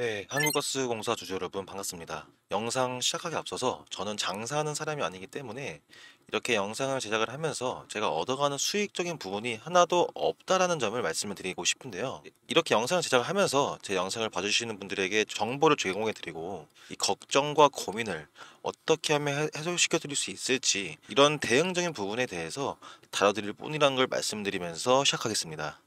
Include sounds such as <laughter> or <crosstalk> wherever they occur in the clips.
네, 한국가스공사 주주 여러분 반갑습니다. 영상 시작하기 앞서서 저는 장사하는 사람이 아니기 때문에 이렇게 영상을 제작을 하면서 제가 얻어가는 수익적인 부분이 하나도 없다라는 점을 말씀을 드리고 싶은데요. 이렇게 영상을 제작하면서 을제 영상을 봐주시는 분들에게 정보를 제공해드리고 이 걱정과 고민을 어떻게 하면 해소시켜 드릴 수 있을지 이런 대응적인 부분에 대해서 다뤄드릴 뿐이라는 걸 말씀드리면서 시작하겠습니다.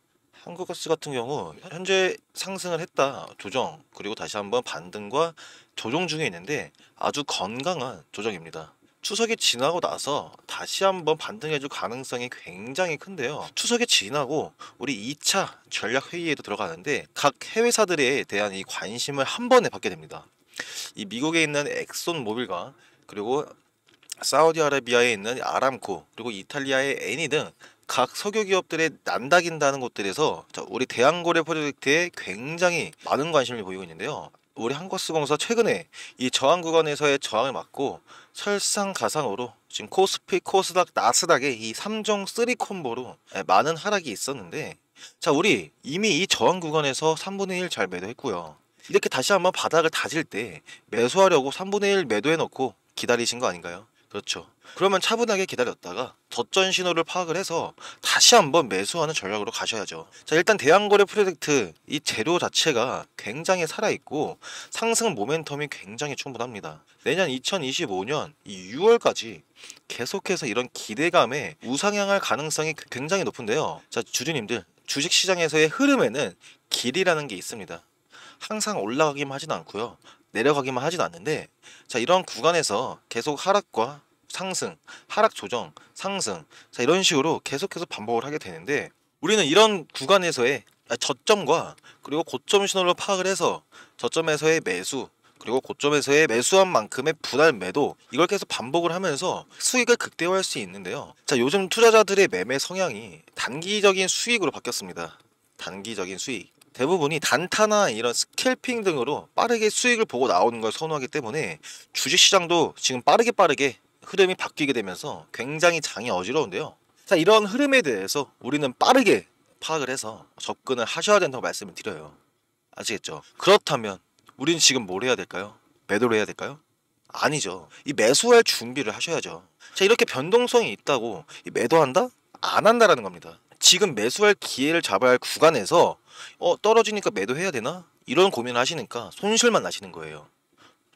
한국가스 같은 경우 현재 상승을 했다 조정 그리고 다시 한번 반등과 조정 중에 있는데 아주 건강한 조정입니다. 추석이 지나고 나서 다시 한번 반등해줄 가능성이 굉장히 큰데요. 추석이 지나고 우리 2차 전략회의에도 들어가는데 각 해외사들에 대한 이 관심을 한 번에 받게 됩니다. 이 미국에 있는 엑손 모빌과 그리고 사우디아라비아에 있는 아람코 그리고 이탈리아의 애니 등각 석유 기업들의 난다긴다는 곳들에서 우리 대한고래 프로젝트에 굉장히 많은 관심을 보이고 있는데요. 우리 한국수공사 최근에 이 저항 구간에서의 저항을 막고 설상가상으로 지금 코스피, 코스닥, 나스닥의 이 3종 3콤보로 예, 많은 하락이 있었는데 자 우리 이미 이 저항 구간에서 3분의 1 잘 매도했고요. 이렇게 다시 한번 바닥을 다질 때 매수하려고 3분의 1 매도해놓고 기다리신 거 아닌가요? 그렇죠. 그러면 차분하게 기다렸다가 덧전 신호를 파악을 해서 다시 한번 매수하는 전략으로 가셔야죠. 자, 일단 대한거래 프로젝트 이 재료 자체가 굉장히 살아있고 상승 모멘텀이 굉장히 충분합니다. 내년 2025년 이 6월까지 계속해서 이런 기대감에 우상향할 가능성이 그 굉장히 높은데요. 자, 주주님들, 주식시장에서의 흐름에는 길이라는 게 있습니다. 항상 올라가기만 하진 않고요. 내려가기만 하진 않는데 자 이런 구간에서 계속 하락과 상승, 하락 조정, 상승 자 이런 식으로 계속해서 반복을 하게 되는데 우리는 이런 구간에서의 아, 저점과 그리고 고점 신호를 파악을 해서 저점에서의 매수 그리고 고점에서의 매수한 만큼의 분할 매도 이걸 계속 반복을 하면서 수익을 극대화할 수 있는데요. 자 요즘 투자자들의 매매 성향이 단기적인 수익으로 바뀌었습니다. 단기적인 수익. 대부분이 단타나 이런 스캘핑 등으로 빠르게 수익을 보고 나오는 걸 선호하기 때문에 주식시장도 지금 빠르게 빠르게 흐름이 바뀌게 되면서 굉장히 장이 어지러운데요. 자 이런 흐름에 대해서 우리는 빠르게 파악을 해서 접근을 하셔야 된다고 말씀을 드려요. 아시겠죠? 그렇다면 우린 지금 뭘 해야 될까요? 매도를 해야 될까요? 아니죠. 이 매수할 준비를 하셔야죠. 자 이렇게 변동성이 있다고 매도한다? 안 한다라는 겁니다. 지금 매수할 기회를 잡아야 할 구간에서 어 떨어지니까 매도해야 되나 이런 고민을 하시니까 손실만 나시는 거예요.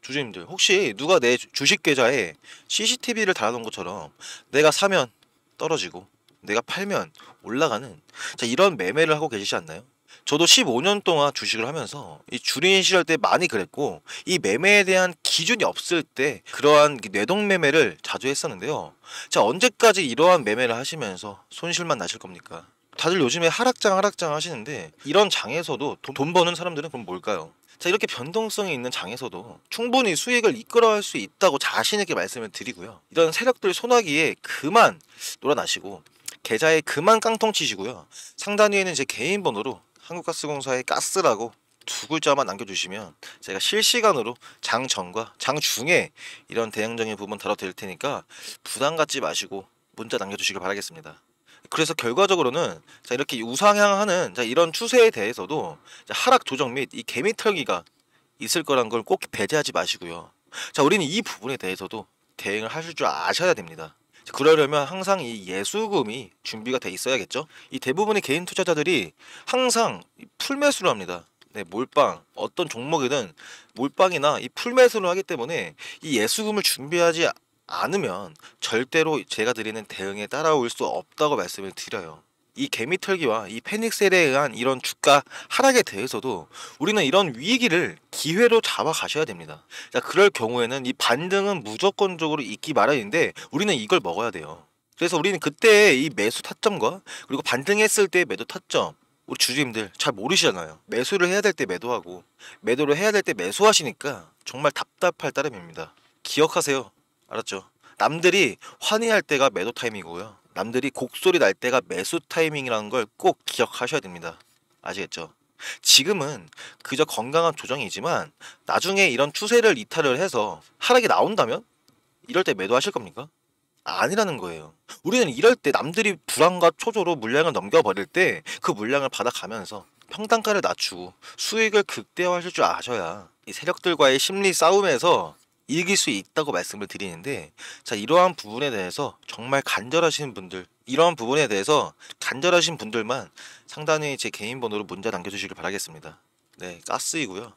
주주님들 혹시 누가 내 주식 계좌에 CCTV를 달아놓은 것처럼 내가 사면 떨어지고 내가 팔면 올라가는 자 이런 매매를 하고 계시지 않나요? 저도 15년 동안 주식을 하면서 이 주린 시절 때 많이 그랬고 이 매매에 대한 기준이 없을 때 그러한 뇌동 매매를 자주 했었는데요. 자 언제까지 이러한 매매를 하시면서 손실만 나실 겁니까? 다들 요즘에 하락장 하락장 하시는데 이런 장에서도 돈, 돈 버는 사람들은 그럼 뭘까요? 자 이렇게 변동성이 있는 장에서도 충분히 수익을 이끌어갈 수 있다고 자신있게 말씀을 드리고요. 이런 세력들 소나기에 그만 놀아나시고 계좌에 그만 깡통 치시고요. 상단 위에는 제 개인 번호로 한국가스공사의 가스라고 두 글자만 남겨주시면 제가 실시간으로 장 전과 장 중에 이런 대형적인 부분 다뤄드릴 테니까 부담 갖지 마시고 문자 남겨주시길 바라겠습니다. 그래서 결과적으로는 자 이렇게 우상향하는 자 이런 추세에 대해서도 하락 조정 및 이 개미털기가 있을 거란 걸 꼭 배제하지 마시고요. 자 우리는 이 부분에 대해서도 대응을 하실 줄 아셔야 됩니다. 그러려면 항상 이 예수금이 준비가 돼 있어야겠죠. 이 대부분의 개인 투자자들이 항상 풀매수를 합니다. 네, 몰빵 어떤 종목이든 몰빵이나 이 풀매수를 하기 때문에 이 예수금을 준비하지 않으면 절대로 제가 드리는 대응에 따라올 수 없다고 말씀을 드려요. 이 개미털기와 이 패닉셀에 의한 이런 주가 하락에 대해서도 우리는 이런 위기를 기회로 잡아 가셔야 됩니다. 자, 그럴 경우에는 이 반등은 무조건적으로 있기 마련인데 우리는 이걸 먹어야 돼요. 그래서 우리는 그때 이 매수 타점과 그리고 반등했을 때 매도 타점 우리 주주님들 잘 모르시잖아요. 매수를 해야 될 때 매도하고 매도를 해야 될 때 매수하시니까 정말 답답할 따름입니다. 기억하세요. 알았죠? 남들이 환희할 때가 매도 타임이고요. 남들이 곡소리 날 때가 매수 타이밍이라는 걸 꼭 기억하셔야 됩니다. 아시겠죠? 지금은 그저 건강한 조정이지만 나중에 이런 추세를 이탈을 해서 하락이 나온다면 이럴 때 매도하실 겁니까? 아니라는 거예요. 우리는 이럴 때 남들이 불안과 초조로 물량을 넘겨버릴 때 그 물량을 받아가면서 평단가를 낮추고 수익을 극대화하실 줄 아셔야 이 세력들과의 심리 싸움에서 이길 수 있다고 말씀을 드리는데 자 이러한 부분에 대해서 정말 간절하신 분들 이러한 부분에 대해서 간절하신 분들만 상단에 제 개인 번호로 문자 남겨주시길 바라겠습니다. 네 가스이고요.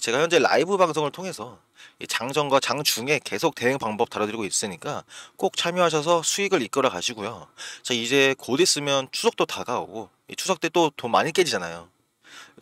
제가 현재 라이브 방송을 통해서 장전과 장중에 계속 대응 방법 다뤄드리고 있으니까 꼭 참여하셔서 수익을 이끌어 가시고요. 자 이제 곧 있으면 추석도 다가오고 추석 때 또 돈 많이 깨지잖아요.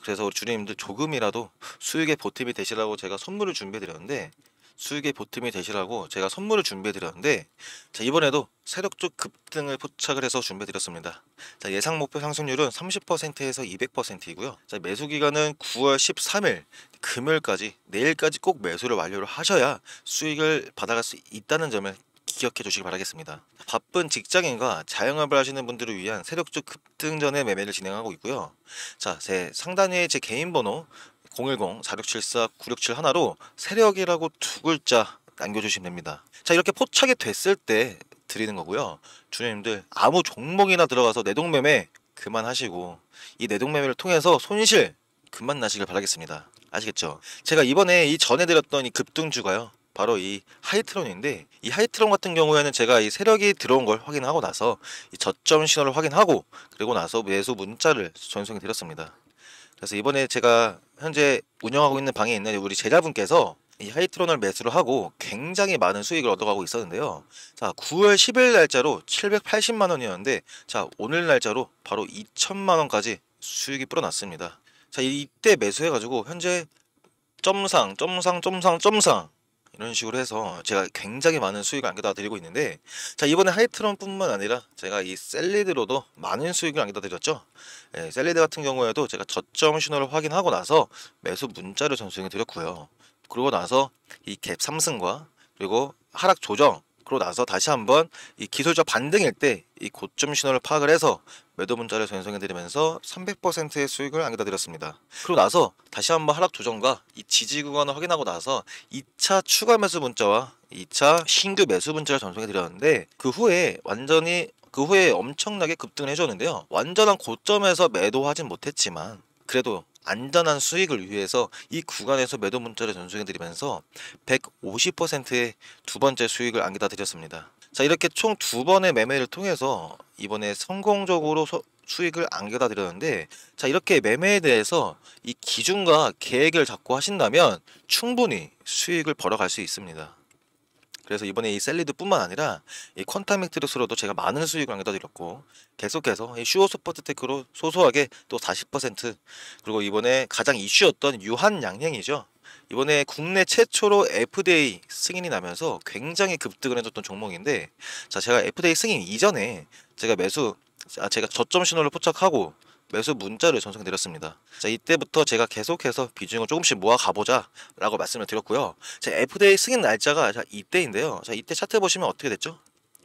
그래서 우리 주님들 조금이라도 수익의 보탬이 되시라고 제가 선물을 준비해 드렸는데 수익의 보탬이 되시라고 제가 선물을 준비해 드렸는데 자 이번에도 세력적 급등을 포착을 해서 준비해 드렸습니다. 자 예상 목표 상승률은 30%에서 200%이고요. 자 매수 기간은 9월 13일 금요일까지 내일까지 꼭 매수를 완료를 하셔야 수익을 받아갈 수 있다는 점을 기억해 주시기 바라겠습니다. 바쁜 직장인과 자영업을 하시는 분들을 위한 세력적 급등 전에 매매를 진행하고 있고요. 자, 제 상단 에제 개인 번호 010-4674-967하나로 세력이라고 두 글자 남겨주시면 됩니다. 자 이렇게 포착이 됐을 때 드리는 거고요. 주님들 아무 종목이나 들어가서 내동매매 그만하시고 이 내동매매를 통해서 손실 그만 나시길 바라겠습니다. 아시겠죠? 제가 이번에 이전해 드렸던 이 급등주가요. 바로 이 하이트론인데 이 하이트론 같은 경우에는 제가 이 세력이 들어온 걸 확인하고 나서 이 저점 신호를 확인하고 그리고 나서 매수 문자를 전송해 드렸습니다. 그래서 이번에 제가 현재 운영하고 있는 방에 있는 우리 제자분께서 이 하이트론을 매수를 하고 굉장히 많은 수익을 얻어가고 있었는데요. 자, 9월 10일 날짜로 780만 원이었는데 자, 오늘 날짜로 바로 2천만 원까지 수익이 불어났습니다. 자, 이때 매수해 가지고 현재 점상, 점상, 점상, 점상 이런 식으로 해서 제가 굉장히 많은 수익을 안겨다 드리고 있는데 자 이번에 하이트론뿐만 아니라 제가 이 셀리드로도 많은 수익을 안겨다 드렸죠 예, 셀리드 같은 경우에도 제가 저점 신호를 확인하고 나서 매수 문자를 전송해 드렸고요 그러고 나서 이갭 상승과 그리고 하락 조정 그러고 나서 다시 한번 이 기술적 반등일 때 이 고점 신호를 파악을 해서 매도 문자를 전송해드리면서 300%의 수익을 안겨다드렸습니다. 그러고 나서 다시 한번 하락 조정과 이 지지 구간을 확인하고 나서 2차 추가 매수 문자와 2차 신규 매수 문자를 전송해드렸는데 그 후에 완전히 그 후에 엄청나게 급등을 해줬는데요. 완전한 고점에서 매도하진 못했지만 그래도 안전한 수익을 위해서 이 구간에서 매도 문자를 전송해 드리면서 150%의 두 번째 수익을 안겨다 드렸습니다. 자 이렇게 총 두 번의 매매를 통해서 이번에 성공적으로 소, 수익을 안겨다 드렸는데 자 이렇게 매매에 대해서 이 기준과 계획을 잡고 하신다면 충분히 수익을 벌어갈 수 있습니다. 그래서 이번에 이 셀리드뿐만 아니라 이 퀀텀 맥트리스로도 제가 많은 수익을 안겨드렸고 계속해서 이 슈어 소프트 테크로 소소하게 또 40% 그리고 이번에 가장 이슈였던 유한 양행이죠. 이번에 국내 최초로 FDA 승인이 나면서 굉장히 급등을 해줬던 종목인데 자 제가 FDA 승인 이전에 제가 매수 아, 제가 저점 신호를 포착하고 매수 문자를 전송드렸습니다. 자, 이때부터 제가 계속해서 비중을 조금씩 모아 가보자 라고 말씀을 드렸고요. 자 f d a 승인 날짜가 자, 이때인데요. 자, 이때 차트 보시면 어떻게 됐죠?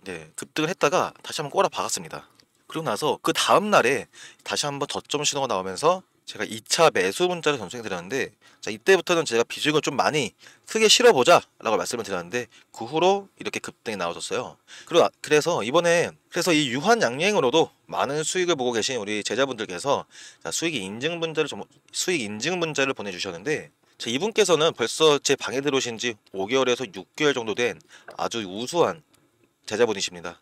네, 급등을 했다가 다시 한번 꼬라 박았습니다. 그러고 나서 그 다음 날에 다시 한번 저점 신호가 나오면서 제가 2차 매수 문자를 전송해드렸는데 자 이때부터는 제가 비중을 좀 많이 크게 실어보자 라고 말씀을 드렸는데 그 후로 이렇게 급등이 나오셨어요 그리고 아, 그래서 이번에 그래서 이 유한 양행으로도 많은 수익을 보고 계신 우리 제자분들께서 자, 수익 인증 문자를 좀, 수익 인증 문자를 보내주셨는데 자, 이분께서는 벌써 제 방에 들어오신 지 5개월에서 6개월 정도 된 아주 우수한 제자분이십니다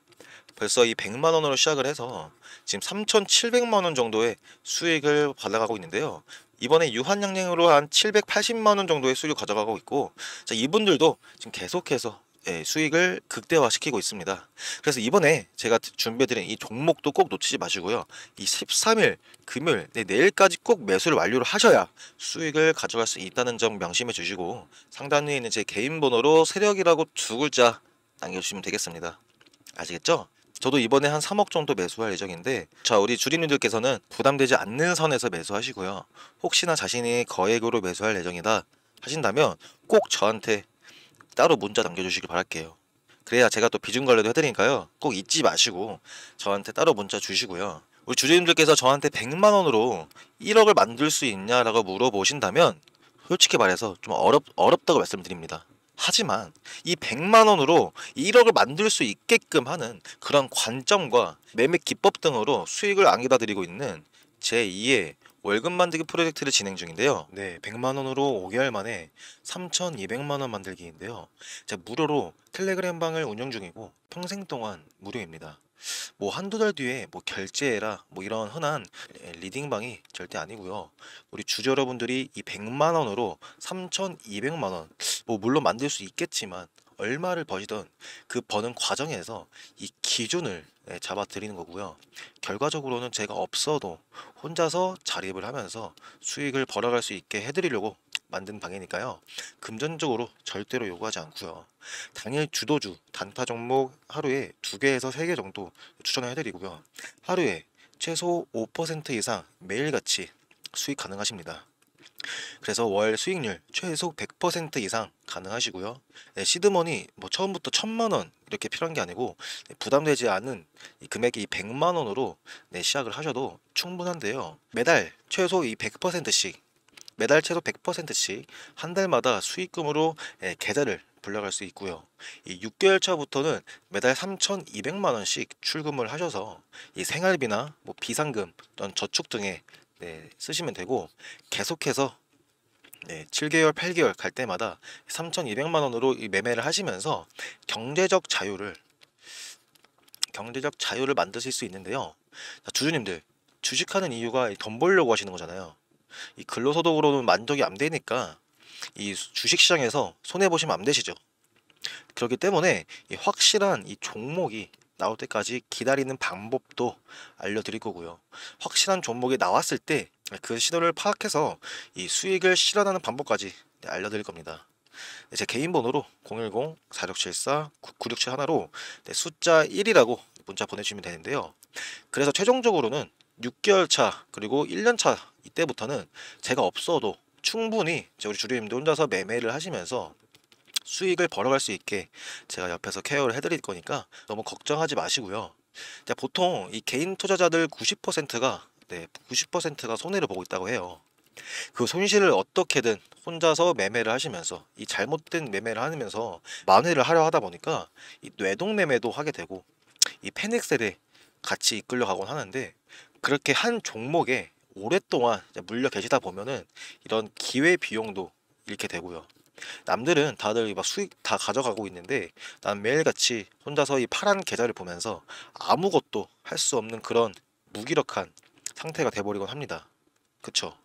벌써 이 100만 원으로 시작을 해서 지금 3,700만 원 정도의 수익을 받아가고 있는데요. 이번에 유한양행으로 한 780만 원 정도의 수익을 가져가고 있고 자, 이분들도 지금 계속해서 예, 수익을 극대화시키고 있습니다. 그래서 이번에 제가 준비해드린 이 종목도 꼭 놓치지 마시고요. 이 13일 금요일 네, 내일까지 꼭 매수를 완료를 하셔야 수익을 가져갈 수 있다는 점 명심해 주시고 상단 위에 있는 제 개인 번호로 세력이라고 두 글자 남겨주시면 되겠습니다. 아시겠죠? 저도 이번에 한 3억 정도 매수할 예정인데 자 우리 주린님들께서는 부담되지 않는 선에서 매수하시고요. 혹시나 자신이 거액으로 매수할 예정이다 하신다면 꼭 저한테 따로 문자 남겨주시길 바랄게요. 그래야 제가 또 비중 관리도 해드리니까요. 꼭 잊지 마시고 저한테 따로 문자 주시고요. 우리 주주님들께서 저한테 100만 원으로 1억을 만들 수 있냐라고 물어보신다면 솔직히 말해서 좀 어렵, 어렵다고 말씀드립니다. 하지만 이 100만 원으로 1억을 만들 수 있게끔 하는 그런 관점과 매매 기법 등으로 수익을 안겨다 드리고 있는 제2의 월급 만들기 프로젝트를 진행 중인데요. 네, 100만 원으로 5개월 만에 3,200만 원 만들기인데요. 제가 무료로 텔레그램 방을 운영 중이고 평생 동안 무료입니다. 뭐 한두 달 뒤에 뭐 결제해라 뭐 이런 흔한 리딩방이 절대 아니고요. 우리 주주 여러분들이 이 100만 원으로 3,200만 원 뭐 물론 만들 수 있겠지만 얼마를 버시던 그 버는 과정에서 이 기준을 예, 잡아드리는 거고요. 결과적으로는 제가 없어도 혼자서 자립을 하면서 수익을 벌어갈 수 있게 해드리려고 만든 방이니까요. 금전적으로 절대로 요구하지 않고요. 당일 주도주 단타 종목 하루에 2개에서3개 정도 추천을 해드리고요. 하루에 최소 5% 이상 매일같이 수익 가능하십니다. 그래서 월 수익률 최소 100% 이상 가능하시고요. 네, 시드머니 뭐 처음부터 천만 원 이렇게 필요한 게 아니고 네, 부담되지 않은 이 금액이 100만 원으로 네, 시작을 하셔도 충분한데요. 매달 최소 이 100%씩 매달 최소 100%씩 한 달마다 수익금으로 예, 계좌를 불러갈 수 있고요. 이 6개월 차부터는 매달 3,200만 원씩 출금을 하셔서 이 생활비나 뭐 비상금 또는 저축 등의 네, 쓰시면 되고 계속해서 네, 7개월, 8개월 갈 때마다 3,200만 원으로 이 매매를 하시면서 경제적 자유를 경제적 자유를 만드실 수 있는데요. 자, 주주님들 주식하는 이유가 돈 벌려고 하시는 거잖아요. 이 근로소득으로는 만족이 안 되니까 이 주식시장에서 손해 보시면 안 되시죠. 그렇기 때문에 이 확실한 이 종목이 나올 때까지 기다리는 방법도 알려드릴 거고요. 확실한 종목이 나왔을 때 그 신호를 파악해서 이 수익을 실현하는 방법까지 네, 알려드릴 겁니다. 네, 제 개인 번호로 010-4674-9967하나로 숫자 1이라고 문자 보내주시면 되는데요. 그래서 최종적으로는 6개월 차 그리고 1년 차 이때부터는 제가 없어도 충분히 우리 주류님도 혼자서 매매를 하시면서 수익을 벌어갈 수 있게 제가 옆에서 케어를 해드릴 거니까 너무 걱정하지 마시고요. 보통 이 개인 투자자들 90%가 네, 90%가 손해를 보고 있다고 해요. 그 손실을 어떻게든 혼자서 매매를 하시면서 이 잘못된 매매를 하면서 만회를 하려 하다 보니까 이 뇌동 매매도 하게 되고 이 패닉 세대 같이 이끌려가곤 하는데 그렇게 한 종목에 오랫동안 물려 계시다 보면은 이런 기회 비용도 잃게 되고요. 남들은 다들 막 수익 다 가져가고 있는데 난 매일같이 혼자서 이 파란 계좌를 보면서 아무것도 할 수 없는 그런 무기력한 상태가 돼버리곤 합니다. 그쵸?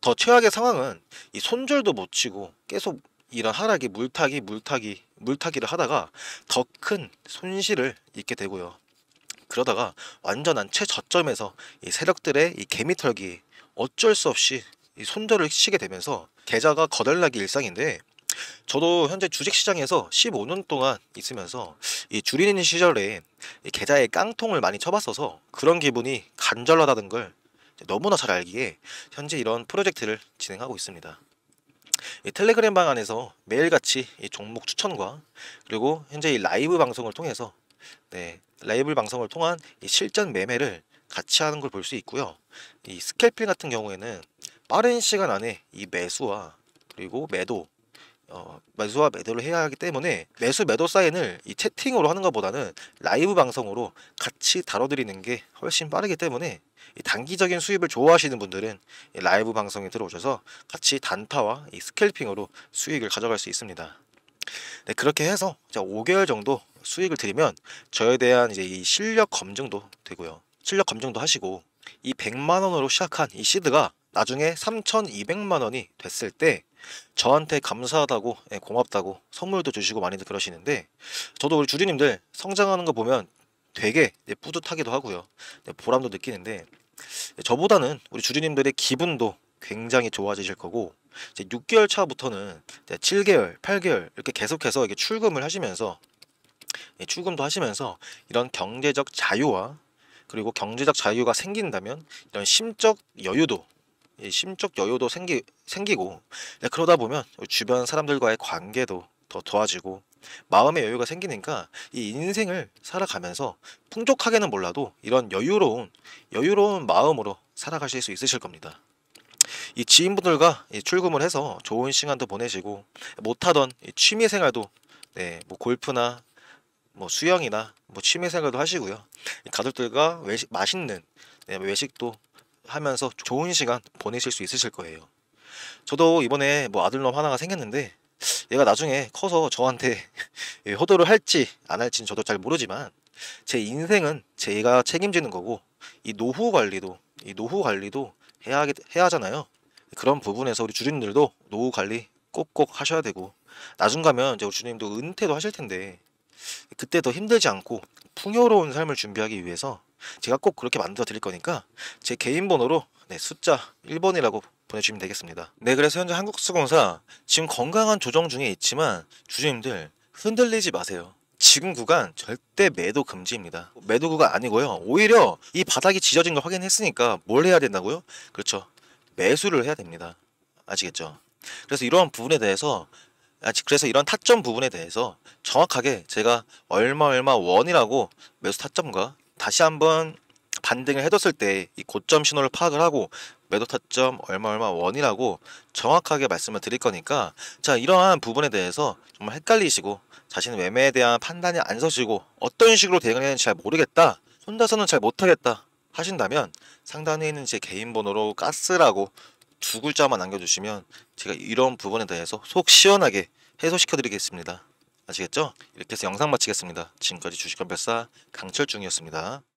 더 최악의 상황은 이 손절도 못 치고 계속 이런 하락이 물타기 물타기 물타기를 하다가 더 큰 손실을 입게 되고요. 그러다가 완전한 최저점에서 이 세력들의 이 개미털기 어쩔 수 없이 이 손절을 치게 되면서 계좌가 거덜나기 일상인데 저도 현재 주식시장에서 15년 동안 있으면서 이 줄이는 시절에 이 계좌에 깡통을 많이 쳐봤어서 그런 기분이 간절하다는 걸 너무나 잘 알기에 현재 이런 프로젝트를 진행하고 있습니다. 텔레그램 방 안에서 매일같이 종목 추천과 그리고 현재 이 라이브 방송을 통해서 네, 라이브 방송을 통한 실전 매매를 같이 하는 걸 볼 수 있고요. 이 스캘핑 같은 경우에는 빠른 시간 안에 이 매수와 그리고 매도 어, 매수와 매도를 해야 하기 때문에 매수 매도 사인을 이 채팅으로 하는 것보다는 라이브 방송으로 같이 다뤄드리는 게 훨씬 빠르기 때문에 이 단기적인 수입을 좋아하시는 분들은 라이브 방송에 들어오셔서 같이 단타와 이 스캘핑으로 수익을 가져갈 수 있습니다. 네, 그렇게 해서 5개월 정도 수익을 드리면 저에 대한 이제 이 실력 검증도 되고요. 실력 검증도 하시고 이 100만 원으로 시작한 이 시드가 나중에 3,200만 원이 됐을 때 저한테 감사하다고 예, 고맙다고 선물도 주시고 많이들 그러시는데 저도 우리 주주님들 성장하는 거 보면 되게 예, 뿌듯하기도 하고요 예, 보람도 느끼는데 저보다는 우리 주주님들의 기분도 굉장히 좋아지실 거고 이제 6개월 차부터는 이제 7개월, 8개월 이렇게 계속해서 이렇게 출금을 하시면서 출금도 하시면서 이런 경제적 자유와 그리고 경제적 자유가 생긴다면 이런 심적 여유도 심적 여유도 생기, 생기고 네, 그러다 보면 주변 사람들과의 관계도 더 좋아지고 마음의 여유가 생기니까 이 인생을 살아가면서 풍족하게는 몰라도 이런 여유로운 여유로운 마음으로 살아가실 수 있으실 겁니다. 이 지인분들과 출금을 해서 좋은 시간도 보내시고 못하던 취미 생활도 네, 뭐 골프나 뭐 수영이나 뭐 취미 생활도 하시고요. 가족들과 외식, 맛있는 네, 외식도 하면서 좋은 시간 보내실 수 있으실 거예요. 저도 이번에 뭐 아들놈 하나가 생겼는데 얘가 나중에 커서 저한테 호도를 <laughs> 예, 할지 안 할지는 저도 잘 모르지만 제 인생은 제가 책임지는 거고 이 노후 관리도 이 노후 관리도 해야 해야 하잖아요. 그런 부분에서 우리 주님들도 노후 관리 꼭꼭 하셔야 되고 나중 가면 이제 우리 주님도 은퇴도 하실 텐데 그때 더 힘들지 않고 풍요로운 삶을 준비하기 위해서 제가 꼭 그렇게 만들어 드릴 거니까 제 개인 번호로 네, 숫자 1번이라고 보내주시면 되겠습니다. 네, 그래서 현재 한국수공사 지금 건강한 조정 중에 있지만 주주님들 흔들리지 마세요. 지금 구간 절대 매도 금지입니다. 매도 구간 아니고요. 오히려 이 바닥이 지져진 걸 확인했으니까 뭘 해야 된다고요? 그렇죠. 매수를 해야 됩니다. 아시겠죠? 그래서 이러한 부분에 대해서 그래서 이런 타점 부분에 대해서 정확하게 제가 얼마 얼마 원이라고 매수 타점과 다시 한번 반등을 해뒀을 때 이 고점 신호를 파악을 하고 매도 타점 얼마 얼마 원이라고 정확하게 말씀을 드릴 거니까 자 이러한 부분에 대해서 정말 헷갈리시고 자신의 매매에 대한 판단이 안 서시고 어떤 식으로 대응해야 하는지잘 모르겠다 혼자서는 잘 못하겠다 하신다면 상단에 있는 제 개인 번호로 가스라고 두 글자만 남겨주시면 제가 이런 부분에 대해서 속 시원하게 해소시켜 드리겠습니다. 아시겠죠? 이렇게 해서 영상 마치겠습니다. 지금까지 주식관별사 강철중이었습니다.